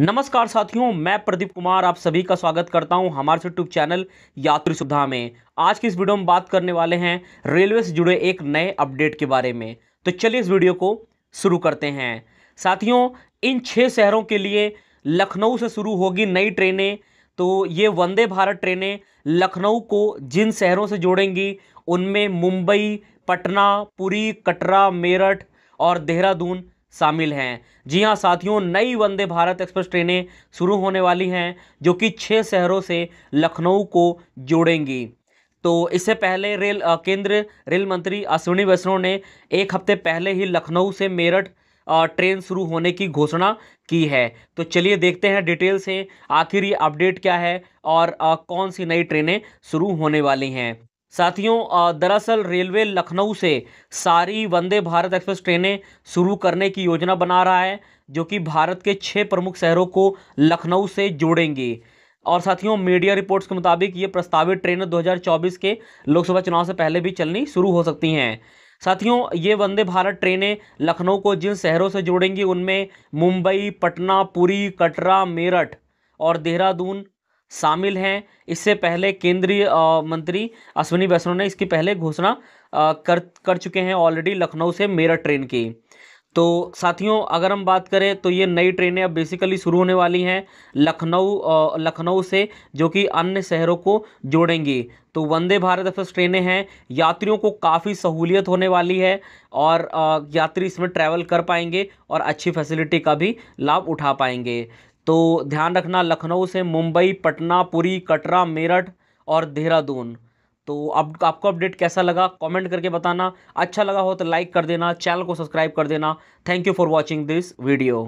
नमस्कार साथियों मैं प्रदीप कुमार आप सभी का स्वागत करता हूं हमारे यूट्यूब चैनल यात्री सुविधा में आज की इस वीडियो में बात करने वाले हैं रेलवे से जुड़े एक नए अपडेट के बारे में तो चलिए इस वीडियो को शुरू करते हैं साथियों इन छः शहरों के लिए लखनऊ से शुरू होगी नई ट्रेनें तो ये वंदे भारत ट्रेनें लखनऊ को जिन शहरों से जोड़ेंगी उनमें मुंबई पटना पुरी कटरा मेरठ और देहरादून शामिल हैं जी हां साथियों नई वंदे भारत एक्सप्रेस ट्रेनें शुरू होने वाली हैं जो कि छः शहरों से लखनऊ को जोड़ेंगी तो इससे पहले रेल केंद्र रेल मंत्री अश्विनी वैष्णव ने एक हफ्ते पहले ही लखनऊ से मेरठ ट्रेन शुरू होने की घोषणा की है तो चलिए देखते हैं डिटेल से आखिर ये अपडेट क्या है और कौन सी नई ट्रेनें शुरू होने वाली हैं साथियों दरअसल रेलवे लखनऊ से सारी वंदे भारत एक्सप्रेस ट्रेनें शुरू करने की योजना बना रहा है जो कि भारत के छः प्रमुख शहरों को लखनऊ से जोड़ेंगे और साथियों मीडिया रिपोर्ट्स के मुताबिक ये प्रस्तावित ट्रेनें 2024 के लोकसभा चुनाव से पहले भी चलनी शुरू हो सकती हैं साथियों ये वंदे भारत ट्रेनें लखनऊ को जिन शहरों से जोड़ेंगी उनमें मुंबई पटना पुरी कटरा मेरठ और देहरादून शामिल हैं इससे पहले केंद्रीय मंत्री अश्विनी वैष्णव ने इसकी पहले घोषणा कर कर चुके हैं ऑलरेडी लखनऊ से मेरठ ट्रेन की तो साथियों अगर हम बात करें तो ये नई ट्रेनें अब बेसिकली शुरू होने वाली हैं लखनऊ लखनऊ से जो कि अन्य शहरों को जोड़ेंगी तो वंदे भारत एक्सप्रेस ट्रेनें हैं यात्रियों को काफ़ी सहूलियत होने वाली है और यात्री इसमें ट्रैवल कर पाएंगे और अच्छी फैसिलिटी का भी लाभ उठा पाएंगे तो ध्यान रखना लखनऊ से मुंबई पटना पुरी कटरा मेरठ और देहरादून तो अब आप, आपको अपडेट कैसा लगा कमेंट करके बताना अच्छा लगा हो तो लाइक कर देना चैनल को सब्सक्राइब कर देना thank you for watching this video